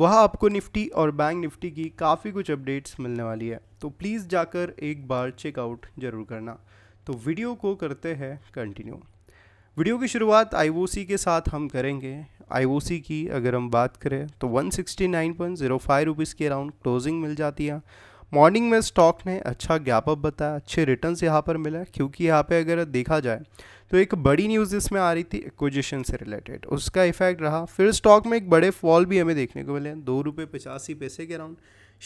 वहाँ आपको निफ्टी और बैंक निफ्टी की काफ़ी कुछ अपडेट्स मिलने वाली है तो प्लीज़ जाकर एक बार चेकआउट ज़रूर करना तो वीडियो को करते हैं कंटिन्यू वीडियो की शुरुआत आईओसी के साथ हम करेंगे आईओसी की अगर हम बात करें तो 169.05 रुपीस के अराउंड क्लोजिंग मिल जाती है मॉर्निंग में स्टॉक ने अच्छा गैप अप बताया अच्छे रिटर्न्स यहाँ पर मिला क्योंकि यहाँ पे अगर देखा जाए तो एक बड़ी न्यूज़ इसमें आ रही थी एक्विजिशन से रिलेटेड उसका इफेक्ट रहा फिर स्टॉक में एक बड़े फॉल भी हमें देखने को मिले दो रुपये पचासी पैसे के अराउंड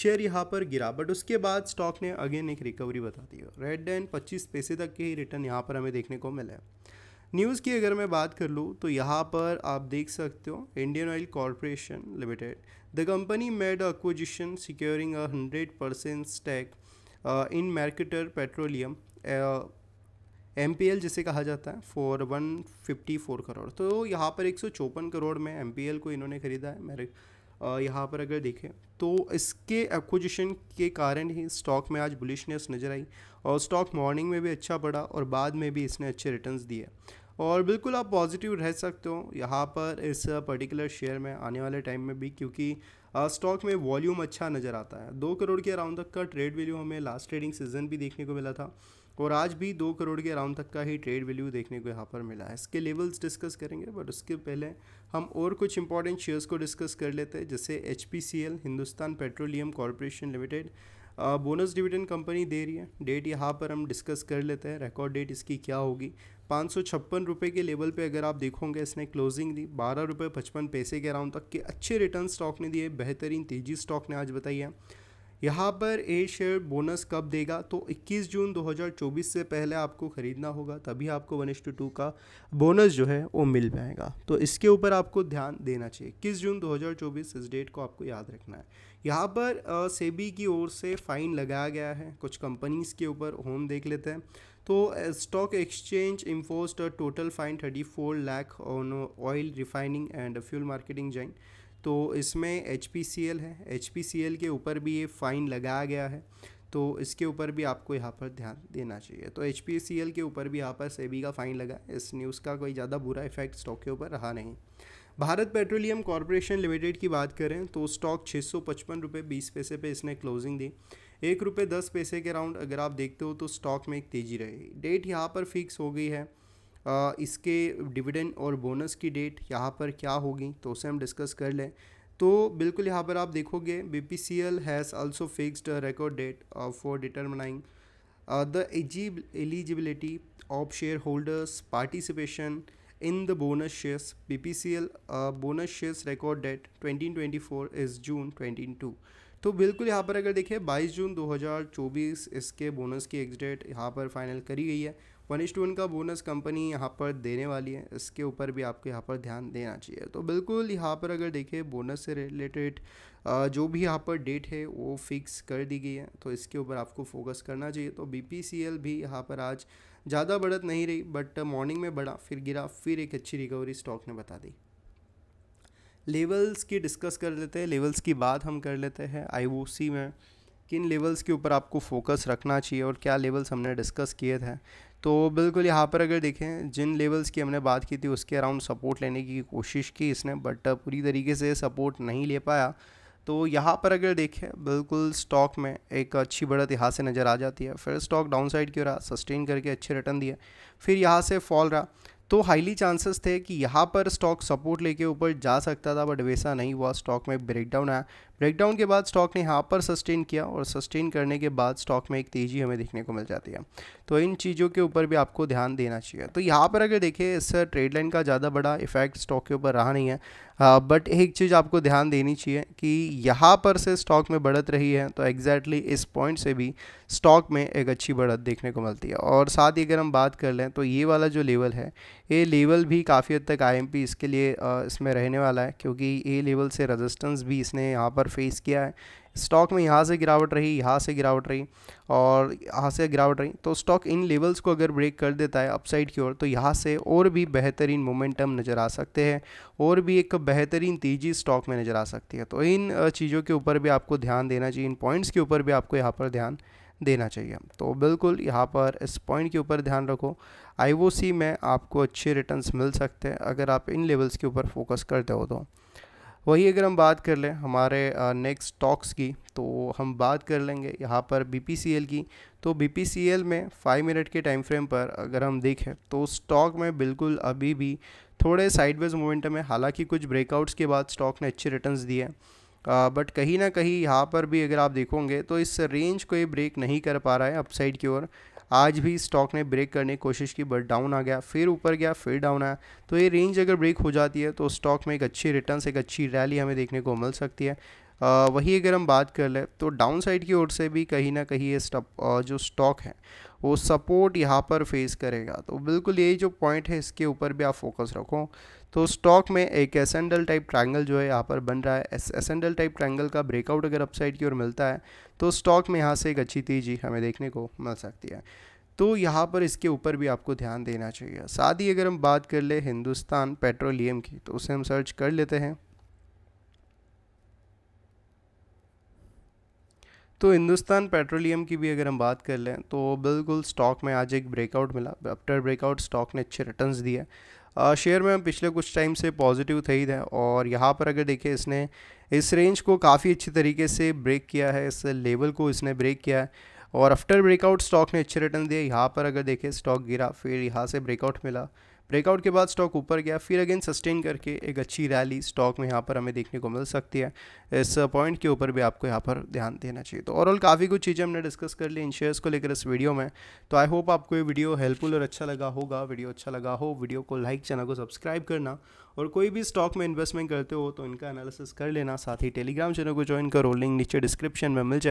शेयर यहाँ पर गिरा बट उसके बाद स्टॉक ने अगेन एक रिकवरी बता दी रेड एंड पच्चीस पैसे तक के ही रिटर्न यहाँ पर हमें देखने को मिला न्यूज़ की अगर मैं बात कर लूँ तो यहाँ पर आप देख सकते हो Indian oil corporation limited the company made acquisition securing a hundred percent stake in marketer petroleum M जिसे कहा जाता है four one fifty four crore तो यहाँ पर एक सौ चौपन करोड़ में एम को इन्होंने ख़रीदा है मेरे यहाँ पर अगर देखें तो इसके एक्विजिशन के कारण ही स्टॉक में आज बुलिशनेस नज़र आई और स्टॉक मॉर्निंग में भी अच्छा पड़ा और बाद में भी इसने अच्छे रिटर्न्स दिए और बिल्कुल आप पॉजिटिव रह सकते हो यहाँ पर इस पर्टिकुलर शेयर में आने वाले टाइम में भी क्योंकि स्टॉक में वॉल्यूम अच्छा नज़र आता है दो करोड़ के अराउंड तक का ट्रेड वैल्यू हमें लास्ट ट्रेडिंग सीजन भी देखने को मिला था और आज भी दो करोड़ के अराउंड तक का ही ट्रेड वैल्यू देखने को यहाँ पर मिला है इसके लेवल्स डिस्कस करेंगे बट उसके पहले हम और कुछ इंपॉर्टेंट शेयर्स को डिस्कस कर लेते हैं जैसे H Hindustan petroleum corporation limited bonus dividend company दे रही है डेट यहाँ पर हम डिस्कस कर लेते हैं रिकॉर्ड डेट इसकी क्या होगी पाँच सौ छप्पन रुपये के लेवल पे अगर आप देखोगे इसने क्लोजिंग दी बारह रुपये पचपन पैसे के अराउंड तक के अच्छे रिटर्न स्टॉक ने दिए बेहतरीन तेजी स्टॉक ने आज बताई है यहाँ पर ए शेयर बोनस कब देगा तो 21 जून 2024 से पहले आपको ख़रीदना होगा तभी आपको वन टू टू का बोनस जो है वो मिल पाएगा तो इसके ऊपर आपको ध्यान देना चाहिए इक्कीस जून 2024 इस डेट को आपको याद रखना है यहाँ पर सेबी की ओर से फ़ाइन लगाया गया है कुछ कंपनीज़ के ऊपर होम देख लेते हैं तो स्टॉक एक्सचेंज इम्फोस्ड total five thirty four lakh on oil refining and fuel marketing join तो इसमें एच है एच के ऊपर भी ये फ़ाइन लगाया गया है तो इसके ऊपर भी आपको यहाँ पर ध्यान देना चाहिए तो एच के ऊपर भी यहाँ पर से का फ़ाइन लगा इस न्यूज़ का कोई ज़्यादा बुरा इफेक्ट स्टॉक के ऊपर रहा नहीं भारत पेट्रोलियम कॉरपोरेशन लिमिटेड की बात करें तो स्टॉक छः सौ पचपन रुपये बीस पैसे पर इसने क्लोजिंग दी एक रुपये दस पैसे के राउंड अगर आप देखते हो तो स्टॉक में एक तेज़ी रहेगी डेट यहाँ पर फिक्स हो गई है इसके डिविडेंड और बोनस की डेट यहाँ पर क्या होगी तो उसे हम डिस्कस कर लें तो बिल्कुल यहाँ पर आप देखोगे B P C L has also fixed record date for determining the eligibility of share holders participation in the bonus shares BPCL uh, bonus shares record date 2024 is twenty 22 तो बिल्कुल यहाँ पर अगर देखें 22 जून 2024 इसके बोनस की एक्स डेट यहाँ पर फाइनल करी गई है वन इज टू वन का बोनस कंपनी यहाँ पर देने वाली है इसके ऊपर भी आपको यहाँ पर ध्यान देना चाहिए तो बिल्कुल यहाँ पर अगर देखें बोनस से रिलेटेड जो भी यहाँ पर डेट है वो फिक्स कर दी गई है तो इसके ऊपर आपको फोकस करना चाहिए तो बी भी यहाँ पर आज ज़्यादा बढ़त नहीं रही बट मॉर्निंग में बढ़ा फिर गिरा फिर एक अच्छी रिकवरी स्टॉक ने बता दी लेवल्स की डिस्कस कर लेते हैं लेवल्स की बात हम कर लेते हैं आई में किन लेवल्स के ऊपर आपको फोकस रखना चाहिए और क्या लेवल्स हमने डिस्कस किए थे तो बिल्कुल यहाँ पर अगर देखें जिन लेवल्स की हमने बात की थी उसके अराउंड सपोर्ट लेने की कोशिश की इसने बट पूरी तरीके से सपोर्ट नहीं ले पाया तो यहाँ पर अगर देखें बिल्कुल स्टॉक में एक अच्छी बढ़त यहाँ से नज़र आ जाती है फिर स्टॉक डाउन साइड की रहा सस्टेन करके अच्छे रिटर्न दिए फिर यहाँ से फॉल रहा तो हाईली चांसेस थे कि यहाँ पर स्टॉक सपोर्ट लेके ऊपर जा सकता था बट वैसा नहीं हुआ स्टॉक में ब्रेकडाउन आया ब्रेकडाउन के बाद स्टॉक ने यहाँ पर सस्टेन किया और सस्टेन करने के बाद स्टॉक में एक तेज़ी हमें देखने को मिल जाती है तो इन चीज़ों के ऊपर भी आपको ध्यान देना चाहिए तो यहाँ पर अगर देखें इस ट्रेड लाइन का ज़्यादा बड़ा इफेक्ट स्टॉक के ऊपर रहा नहीं है आ, बट एक चीज़ आपको ध्यान देनी चाहिए कि यहाँ पर से स्टॉक में बढ़त रही है तो एग्जैक्टली exactly इस पॉइंट से भी स्टॉक में एक अच्छी बढ़त देखने को मिलती है और साथ ही अगर हम बात कर लें तो ये वाला जो लेवल है ये लेवल भी काफ़ी हद तक आई इसके लिए इसमें रहने वाला है क्योंकि ये लेवल से रजिस्टेंस भी इसने यहाँ पर पर फेस किया है स्टॉक में यहाँ से गिरावट रही यहाँ से गिरावट रही और यहाँ से गिरावट रही तो स्टॉक इन लेवल्स को अगर ब्रेक कर देता है अपसाइड की ओर तो यहाँ से और भी बेहतरीन मोमेंटम नज़र आ सकते हैं और भी एक बेहतरीन तेज़ी स्टॉक में नज़र आ सकती है तो इन चीज़ों के ऊपर भी आपको ध्यान देना चाहिए इन पॉइंट्स के ऊपर भी आपको यहाँ पर ध्यान देना चाहिए तो बिल्कुल यहाँ पर इस पॉइंट के ऊपर ध्यान रखो आईओसी में आपको अच्छे रिटर्न्स मिल सकते हैं अगर आप इन लेवल्स के ऊपर फोकस करते हो तो वही अगर हम बात कर लें हमारे नेक्स्ट स्टॉक्स की तो हम बात कर लेंगे यहाँ पर बी की तो बी में फ़ाइव मिनट के टाइम फ्रेम पर अगर हम देखें तो स्टॉक में बिल्कुल अभी भी थोड़े साइडवेज मोमेंटम है हालांकि कुछ ब्रेकआउट्स के बाद स्टॉक ने अच्छे रिटर्न्स दिए बट कहीं ना कहीं यहाँ पर भी अगर आप देखोगे तो इस रेंज को ये ब्रेक नहीं कर पा रहा है अपसाइड की ओर आज भी स्टॉक ने ब्रेक करने की कोशिश की बट डाउन आ गया फिर ऊपर गया फिर डाउन आया तो ये रेंज अगर ब्रेक हो जाती है तो स्टॉक में एक अच्छी रिटर्न एक अच्छी रैली हमें देखने को मिल सकती है वही अगर हम बात कर लें तो डाउन साइड की ओर से भी कहीं ना कहीं ये जो स्टॉक है वो सपोर्ट यहाँ पर फेस करेगा तो बिल्कुल यही जो पॉइंट है इसके ऊपर भी आप फोकस रखो तो स्टॉक में एक एसेंडल टाइप ट्रायंगल जो है यहाँ पर बन रहा है एसेंडल टाइप ट्रायंगल का ब्रेकआउट अगर अपसाइड की ओर मिलता है तो स्टॉक में यहाँ से एक अच्छी तेजी हमें देखने को मिल सकती है तो यहाँ पर इसके ऊपर भी आपको ध्यान देना चाहिए साथ ही अगर हम बात कर ले हिंदुस्तान पेट्रोलियम की तो उसे हम सर्च कर लेते हैं तो हिंदुस्तान पेट्रोलियम की भी अगर हम बात कर लें तो बिल्कुल स्टॉक में आज एक ब्रेकआउट मिला आफ्टर ब्रेकआउट स्टॉक ने अच्छे रिटर्न्स दिए शेयर में हम पिछले कुछ टाइम से पॉजिटिव थे ही थे और यहाँ पर अगर देखें इसने इस रेंज को काफ़ी अच्छे तरीके से ब्रेक किया है इस लेवल को इसने ब्रेक किया है और आफ्टर ब्रेकआउट स्टॉक ने अच्छे रिटर्न दिए यहाँ पर अगर देखें स्टॉक गिरा फिर यहाँ से ब्रेकआउट मिला ब्रेकआउट के बाद स्टॉक ऊपर गया फिर अगेन सस्टेन करके एक अच्छी रैली स्टॉक में यहाँ पर हमें देखने को मिल सकती है इस पॉइंट के ऊपर भी आपको यहाँ पर ध्यान देना चाहिए तो ओवरऑल काफ़ी कुछ चीज़ें हमने डिस्कस कर ली इन शेयर्स को लेकर इस वीडियो में तो आई होप आपको ये वीडियो हेल्पफुल और अच्छा लगा होगा वीडियो अच्छा लगा हो वीडियो को लाइक चैनल को सब्सक्राइब करना और कोई भी स्टॉक में इन्वेस्टमेंट करते हो तो इनका एनालिसिस कर लेना साथ ही टेलीग्राम चैनल को ज्वाइन करो लिंक नीचे डिस्क्रिप्शन में मिल जाए